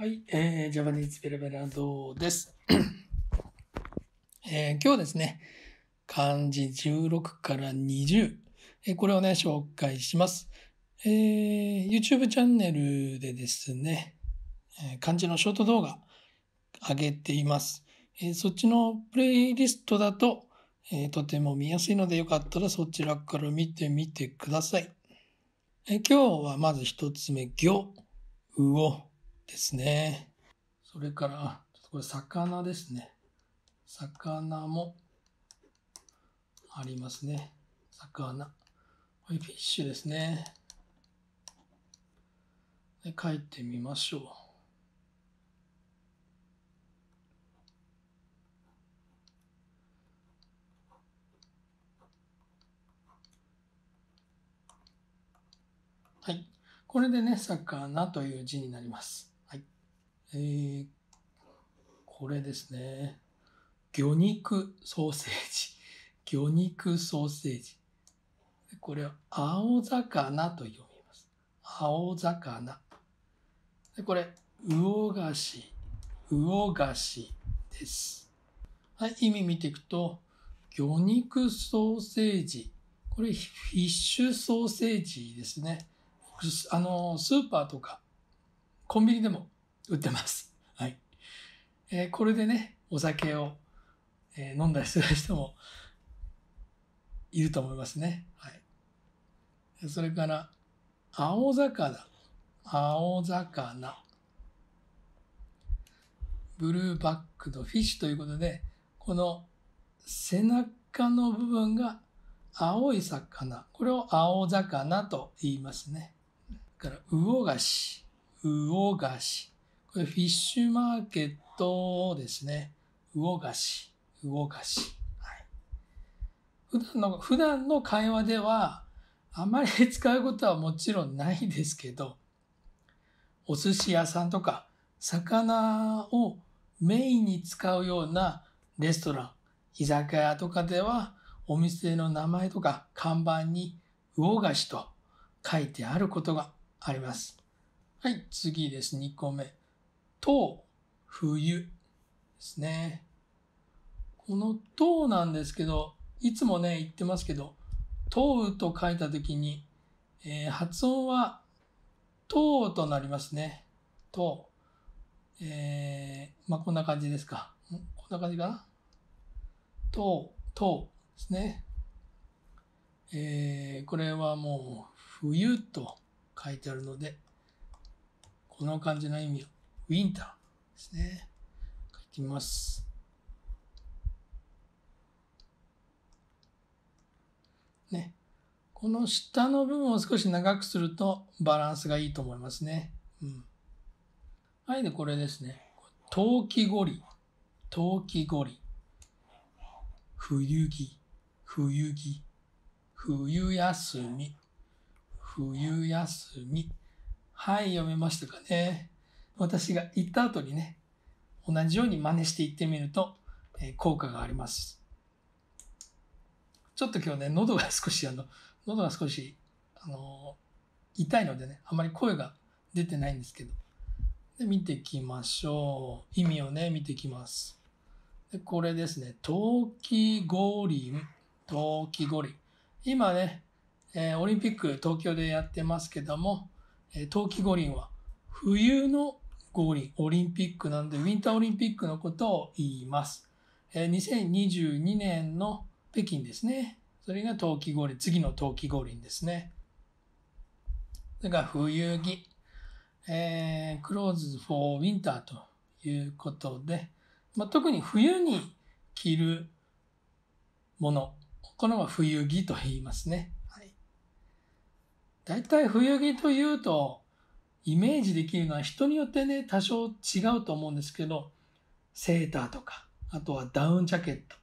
はい、えー、ジャパニーズベラベラドです、えー、今日ですね、漢字16から20、えー、これをね、紹介します。えー、YouTube チャンネルでですね、えー、漢字のショート動画上げています。えそっちのプレイリストだと、えとても見やすいのでよかったらそちらから見てみてください。え今日はまず1つ目、行、を。ですね。それから、ちょっとこれ魚ですね。魚もありますね。魚。これフィッシュですね。で書いてみましょう。はい。これでね、魚という字になります。えー、これですね。魚肉ソーセージ。魚肉ソーセージ。これは青魚と読みます。青魚。でこれ、魚菓子。魚菓子です。はい、意味見ていくと、魚肉ソーセージ。これ、フィッシュソーセージですね。あの、スーパーとか、コンビニでも売ってます。はい。えー、これでね、お酒を、えー、飲んだりする人もいると思いますね。はい。それから、青魚。青魚。ブルーバックのフィッシュということで、この背中の部分が青い魚。これを青魚と言いますね。から、魚菓子。魚菓子。これフィッシュマーケットですね。魚菓子、魚菓子。普段の、普段の会話では、あまり使うことはもちろんないですけど、お寿司屋さんとか、魚をメインに使うようなレストラン、居酒屋とかでは、お店の名前とか看板に魚菓子と書いてあることがあります。はい、次です。2個目。と冬ですね。このとなんですけど、いつもね、言ってますけど、とうと書いたときに、えー、発音は、とうとなりますね。とえー、まあ、こんな感じですか。こんな感じかな。とう、とうですね。えー、これはもう、冬と書いてあるので、この感じの意味をウィンターですね。書きます。ね。この下の部分を少し長くするとバランスがいいと思いますね。うん。はい、で、これですね。冬季ごり。冬季ごり。冬着。冬着。冬休み。冬休み。はい、読めましたかね。私が行った後にね、同じように真似して行ってみると、え効果があります。ちょっと今日ね、喉が少し、あの、喉が少し、あの、痛いのでね、あまり声が出てないんですけど。で、見ていきましょう。意味をね、見ていきます。で、これですね、冬季五輪、冬季五輪。今ね、えー、オリンピック東京でやってますけども、えー、冬季五輪は冬の輪オリンピックなんで、ウィンターオリンピックのことを言います。え2022年の北京ですね。それが冬季五輪、次の冬季五輪ですね。それが冬着。えー、clothes for winter ということで、まあ、特に冬に着るもの。このは冬着と言いますね。はい。大体冬着というと、イメージできるのは人によってね、多少違うと思うんですけど、セーターとか、あとはダウンジャケット。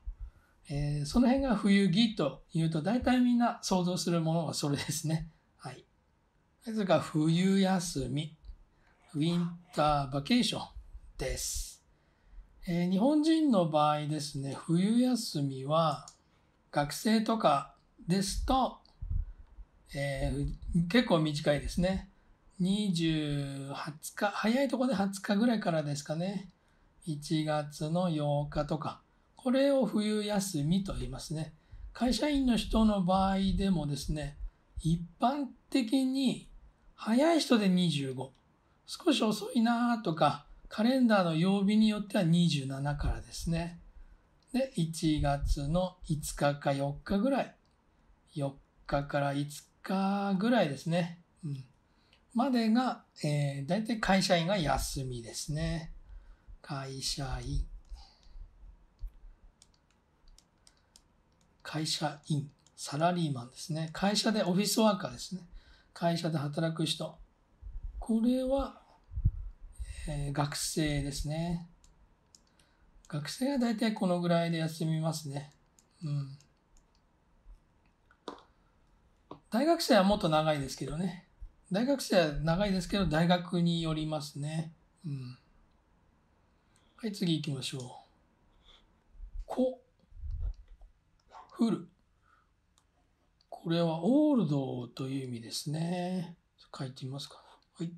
えー、その辺が冬着というと大体みんな想像するものはそれですね。はい。ですが冬休み、ウィンターバケーションです。えー、日本人の場合ですね、冬休みは学生とかですと、えー、結構短いですね。20日、早いとこで20日ぐらいからですかね。1月の8日とか。これを冬休みと言いますね。会社員の人の場合でもですね、一般的に早い人で25。少し遅いなとか、カレンダーの曜日によっては27からですね。で、1月の5日か4日ぐらい。4日から5日ぐらいですね。うん。までが、えー、大体会社員が休みですね。会社員。会社員。サラリーマンですね。会社でオフィスワーカーですね。会社で働く人。これは、えー、学生ですね。学生は大体このぐらいで休みますね。うん。大学生はもっと長いですけどね。大学生は長いですけど、大学によりますね。うん。はい、次行きましょう。こ、ふる。これはオールドという意味ですね。書いてみますか。はい。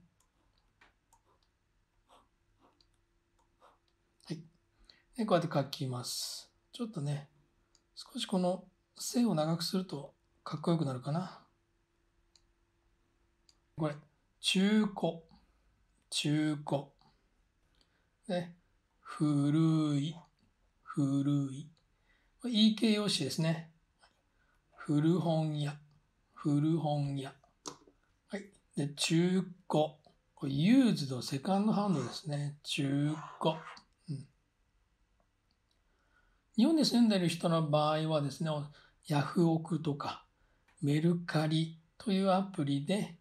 はい。で、こうやって書きます。ちょっとね、少しこの線を長くするとかっこよくなるかな。これ、中古、中古。ね、古い、古い。いい形容詞ですね。古本屋、古本屋。はい。で、中古。これ、ユーズド、セカンドハンドですね。中古。うん、日本に住んでる人の場合はですね、ヤフオクとかメルカリというアプリで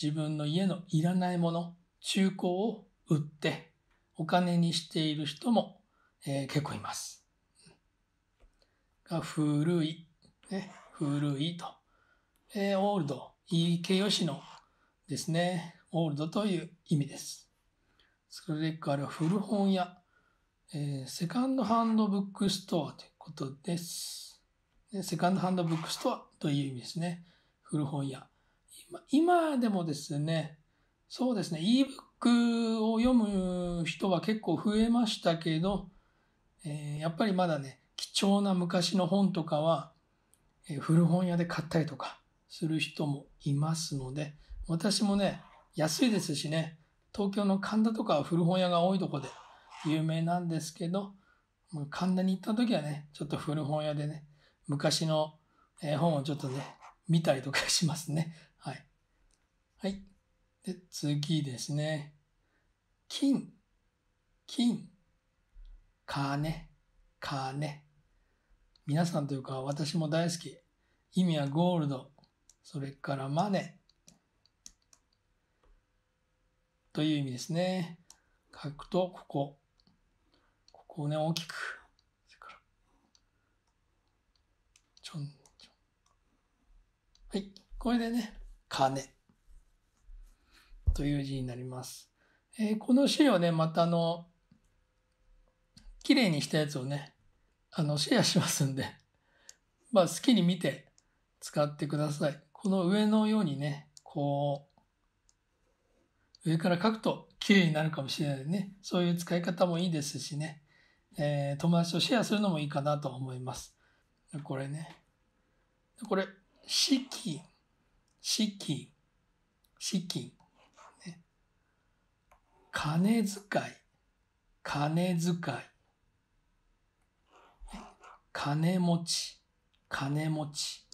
自分の家のいらないもの、中古を売ってお金にしている人も、えー、結構います。が古い、ね、古いと。えー、オールド、いい形容詞のですね、オールドという意味です。それから古本屋、えー、セカンドハンドブックストアということです。セカンドハンドブックストアという意味ですね。古本屋。今でもですね、そうですね、ebook を読む人は結構増えましたけど、えー、やっぱりまだね、貴重な昔の本とかは、えー、古本屋で買ったりとかする人もいますので、私もね、安いですしね、東京の神田とかは古本屋が多いとこで有名なんですけど、神田に行った時はね、ちょっと古本屋でね、昔の本をちょっとね、見たりとかしますね。はい。で、次ですね。金、金、金、金。皆さんというか私も大好き。意味はゴールド。それからマネ。という意味ですね。書くと、ここ。ここをね、大きく。ちょんちょん。はい。これでね、金。という字になります。えー、この資料ね、またあの、綺麗にしたやつをね、あの、シェアしますんで、まあ、好きに見て使ってください。この上のようにね、こう、上から書くと綺麗になるかもしれないね。そういう使い方もいいですしね、えー、友達とシェアするのもいいかなと思います。これね。これ、四季、四季、四季。金遣い、金遣い。金持ち、金持ち。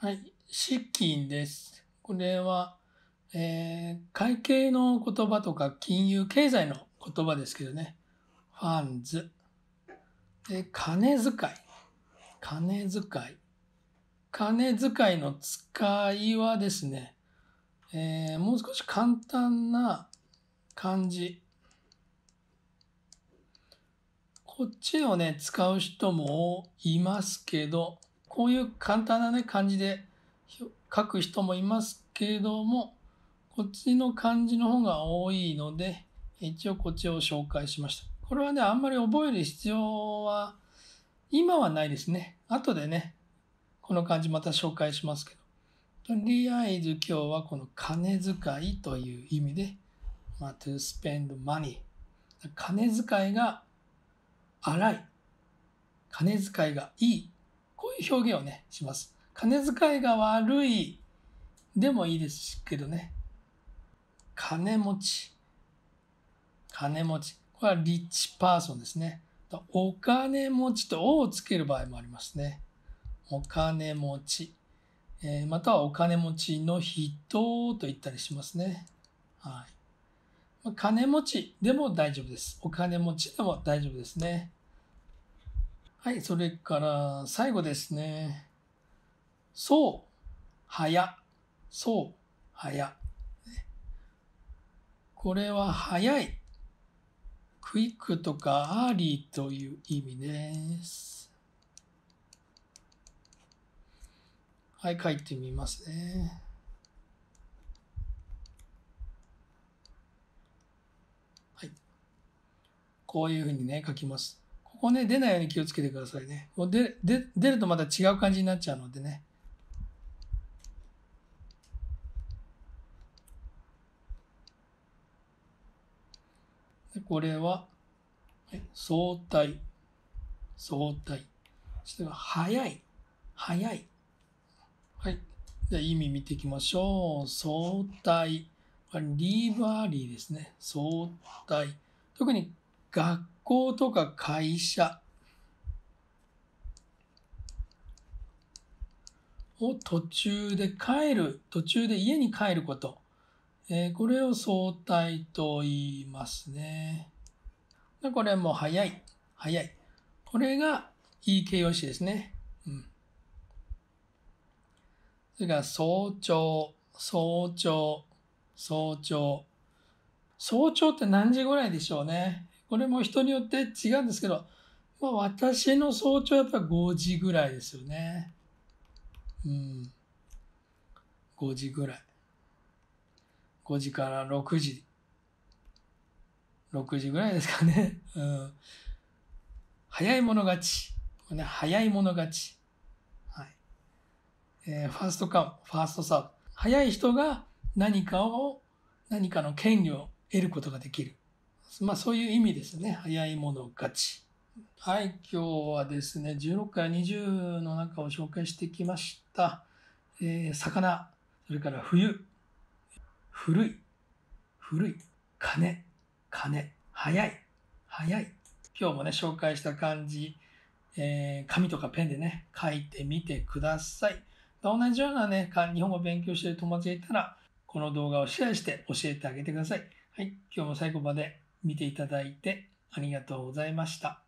はい、資金です。これは、えー、会計の言葉とか金融経済の言葉ですけどね。ファンズ。で、金遣い。金遣い。金遣いの使いはですね、えー、もう少し簡単な感じ。こっちをね、使う人もいますけど、こういう簡単なね、漢字で書く人もいますけども、こっちの漢字の方が多いので、一応こっちを紹介しました。これはね、あんまり覚える必要は、今はないですね。後でね、この漢字また紹介しますけど。とりあえず今日はこの金遣いという意味でまあ、to spend money 金遣いが荒い金遣いがいいこういう表現をねします金遣いが悪いでもいいですけどね金持ち金持ちこれはリッチパーソンですねお金持ちと「尾をつける場合もありますねお金持ち、えー、またはお金持ちの人と言ったりしますねはい金持ちでも大丈夫です。お金持ちでも大丈夫ですね。はい、それから最後ですね。そう、早。そう、早。これは早い。クイックとかアーリーという意味です。はい、書いてみますね。こういうふうにね、書きます。ここね、出ないように気をつけてくださいね。もう出るとまた違う感じになっちゃうのでね。でこれは、相対、相対。それは、早い、早い。はい。じゃあ意味見ていきましょう。相対。リーバーリーですね。相対。特に学校とか会社を途中で帰る、途中で家に帰ること。えー、これを相対と言いますね。でこれも早い、早い。これがいい形容詞ですね。うん。それから早朝、早朝、早朝。早朝って何時ぐらいでしょうね。これも人によって違うんですけど、まあ、私の早朝はやっぱ5時ぐらいですよね。うん。5時ぐらい。5時から6時。6時ぐらいですかね。うん。早い者勝ち。これね、早い者勝ち。はい。えー、ファーストカム、ファーストサーブ。早い人が何かを、何かの権利を得ることができる。まあそういう意味ですね。早いもの勝ち。はい、今日はですね、16から20の中を紹介してきました。えー、魚、それから冬、古い、古い、金、金、早い、早い。今日もね、紹介した漢字、えー、紙とかペンでね、書いてみてください。同じようなね、日本語を勉強している友達がいたら、この動画をシェアして教えてあげてください。はい、今日も最後まで見ていただいてありがとうございました。